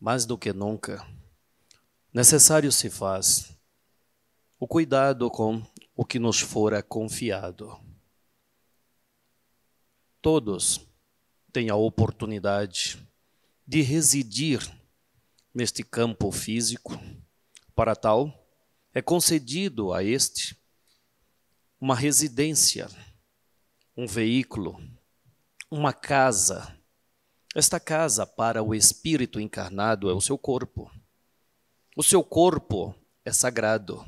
mais do que nunca, necessário se faz o cuidado com o que nos fora confiado. Todos têm a oportunidade de residir neste campo físico. Para tal, é concedido a este uma residência, um veículo, uma casa esta casa para o espírito encarnado é o seu corpo. O seu corpo é sagrado.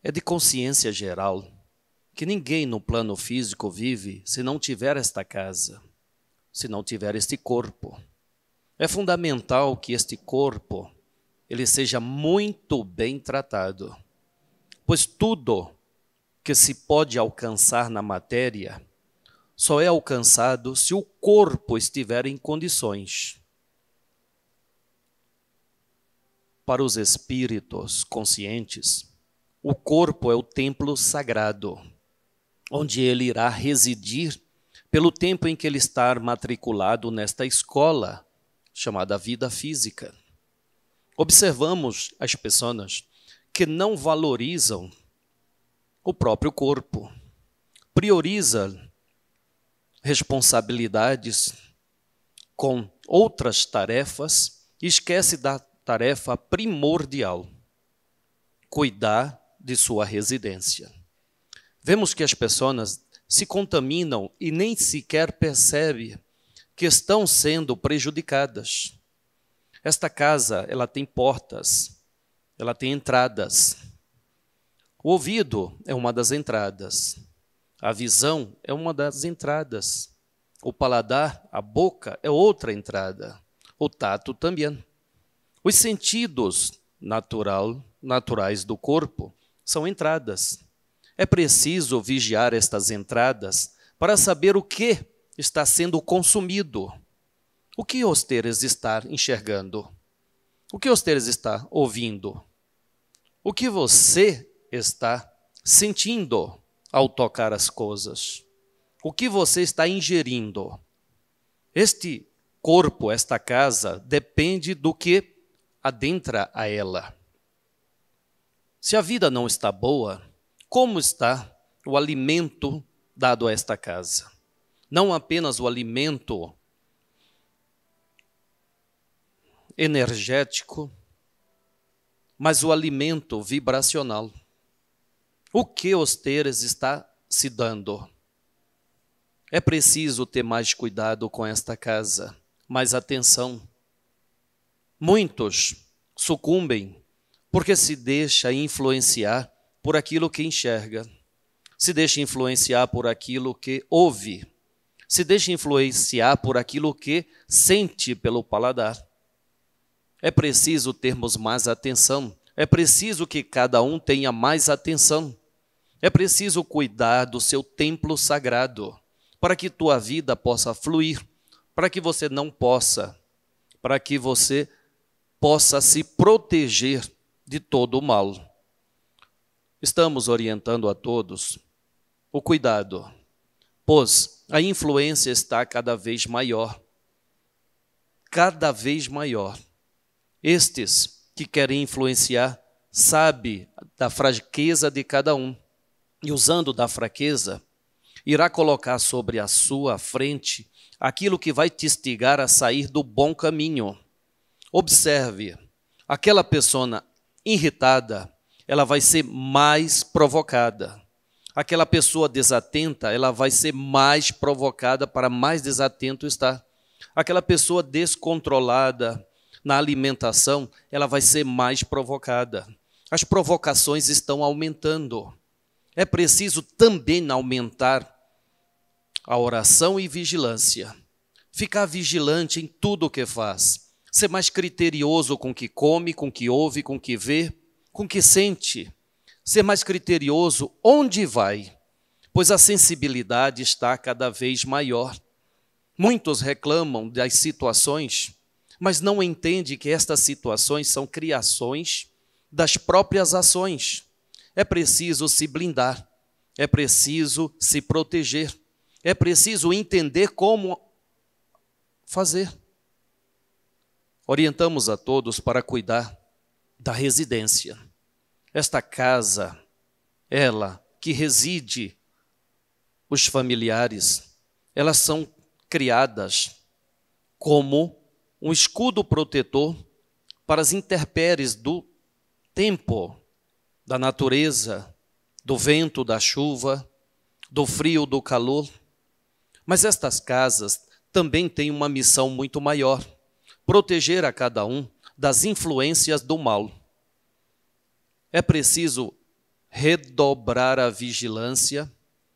É de consciência geral que ninguém no plano físico vive se não tiver esta casa, se não tiver este corpo. É fundamental que este corpo ele seja muito bem tratado, pois tudo que se pode alcançar na matéria só é alcançado se o corpo estiver em condições. Para os espíritos conscientes, o corpo é o templo sagrado, onde ele irá residir pelo tempo em que ele estar matriculado nesta escola chamada vida física. Observamos as pessoas que não valorizam o próprio corpo, priorizam responsabilidades com outras tarefas, esquece da tarefa primordial: cuidar de sua residência. Vemos que as pessoas se contaminam e nem sequer percebem que estão sendo prejudicadas. Esta casa, ela tem portas, ela tem entradas. O ouvido é uma das entradas. A visão é uma das entradas. O paladar, a boca, é outra entrada. O tato também. Os sentidos natural, naturais do corpo são entradas. É preciso vigiar estas entradas para saber o que está sendo consumido. O que os teres está enxergando? O que os teres está ouvindo? O que você está sentindo? ao tocar as coisas. O que você está ingerindo? Este corpo, esta casa, depende do que adentra a ela. Se a vida não está boa, como está o alimento dado a esta casa? Não apenas o alimento energético, mas o alimento vibracional. O que os teres está se dando? É preciso ter mais cuidado com esta casa, mais atenção. Muitos sucumbem porque se deixa influenciar por aquilo que enxerga, se deixa influenciar por aquilo que ouve, se deixa influenciar por aquilo que sente pelo paladar. É preciso termos mais atenção, é preciso que cada um tenha mais atenção. É preciso cuidar do seu templo sagrado, para que tua vida possa fluir, para que você não possa, para que você possa se proteger de todo o mal. Estamos orientando a todos o cuidado, pois a influência está cada vez maior. Cada vez maior. Estes que querem influenciar sabem da fraqueza de cada um e usando da fraqueza, irá colocar sobre a sua frente aquilo que vai te instigar a sair do bom caminho. Observe, aquela pessoa irritada, ela vai ser mais provocada. Aquela pessoa desatenta, ela vai ser mais provocada para mais desatento estar. Aquela pessoa descontrolada na alimentação, ela vai ser mais provocada. As provocações estão aumentando é preciso também aumentar a oração e vigilância. Ficar vigilante em tudo o que faz. Ser mais criterioso com o que come, com o que ouve, com o que vê, com o que sente. Ser mais criterioso onde vai, pois a sensibilidade está cada vez maior. Muitos reclamam das situações, mas não entendem que estas situações são criações das próprias ações é preciso se blindar, é preciso se proteger, é preciso entender como fazer. Orientamos a todos para cuidar da residência. Esta casa, ela que reside os familiares, elas são criadas como um escudo protetor para as intempéries do tempo, da natureza, do vento, da chuva, do frio, do calor. Mas estas casas também têm uma missão muito maior: proteger a cada um das influências do mal. É preciso redobrar a vigilância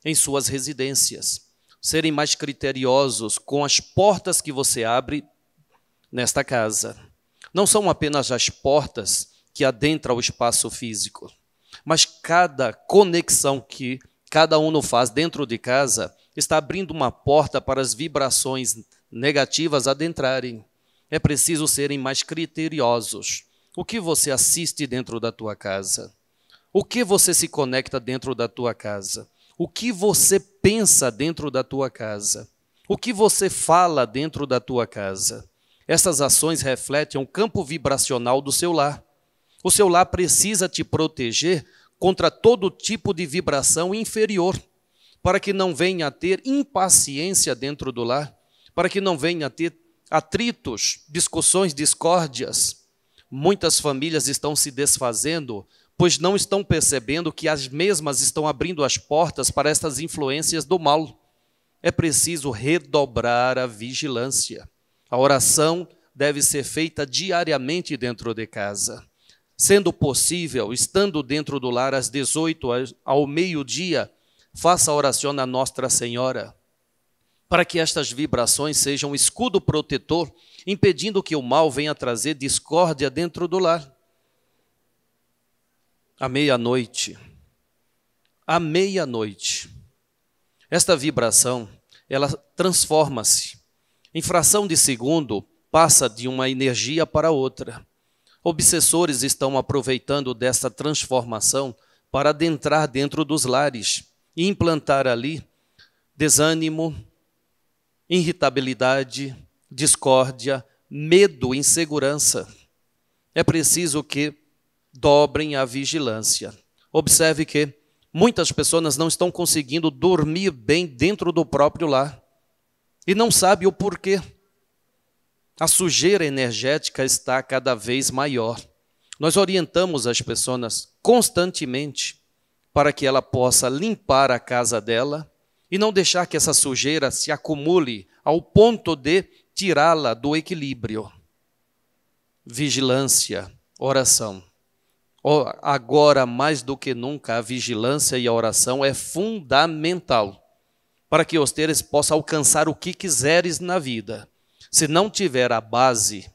em suas residências, serem mais criteriosos com as portas que você abre nesta casa. Não são apenas as portas que adentram o espaço físico mas cada conexão que cada um faz dentro de casa está abrindo uma porta para as vibrações negativas adentrarem. É preciso serem mais criteriosos. O que você assiste dentro da tua casa? O que você se conecta dentro da tua casa? O que você pensa dentro da tua casa? O que você fala dentro da tua casa? Essas ações refletem o campo vibracional do seu lar. O seu lar precisa te proteger contra todo tipo de vibração inferior, para que não venha a ter impaciência dentro do lar, para que não venha a ter atritos, discussões, discórdias. Muitas famílias estão se desfazendo, pois não estão percebendo que as mesmas estão abrindo as portas para estas influências do mal. É preciso redobrar a vigilância. A oração deve ser feita diariamente dentro de casa. Sendo possível, estando dentro do lar às 18 ao meio-dia, faça oração à Nossa Senhora, para que estas vibrações sejam um escudo protetor, impedindo que o mal venha trazer discórdia dentro do lar. À meia-noite, à meia-noite, esta vibração, ela transforma-se. Em fração de segundo, passa de uma energia para outra. Obsessores estão aproveitando dessa transformação para adentrar dentro dos lares e implantar ali desânimo, irritabilidade, discórdia, medo, insegurança. É preciso que dobrem a vigilância. Observe que muitas pessoas não estão conseguindo dormir bem dentro do próprio lar e não sabe o porquê. A sujeira energética está cada vez maior. Nós orientamos as pessoas constantemente para que ela possa limpar a casa dela e não deixar que essa sujeira se acumule ao ponto de tirá-la do equilíbrio. Vigilância, oração. Agora, mais do que nunca, a vigilância e a oração é fundamental para que os teres possam alcançar o que quiseres na vida. Se não tiver a base,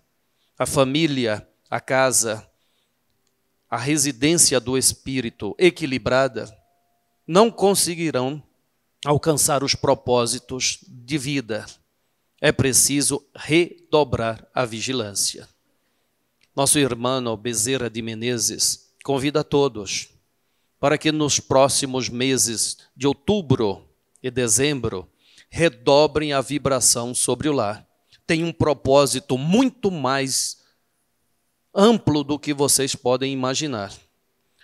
a família, a casa, a residência do espírito equilibrada, não conseguirão alcançar os propósitos de vida. É preciso redobrar a vigilância. Nosso irmão Bezerra de Menezes convida a todos para que nos próximos meses de outubro e dezembro redobrem a vibração sobre o lar tem um propósito muito mais amplo do que vocês podem imaginar.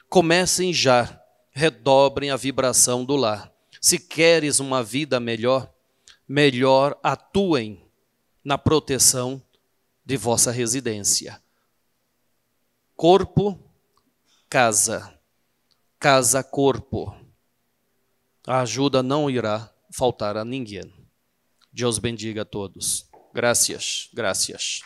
Comecem já, redobrem a vibração do lar. Se queres uma vida melhor, melhor atuem na proteção de vossa residência. Corpo, casa. Casa, corpo. A ajuda não irá faltar a ninguém. Deus bendiga a todos. Graças, graças.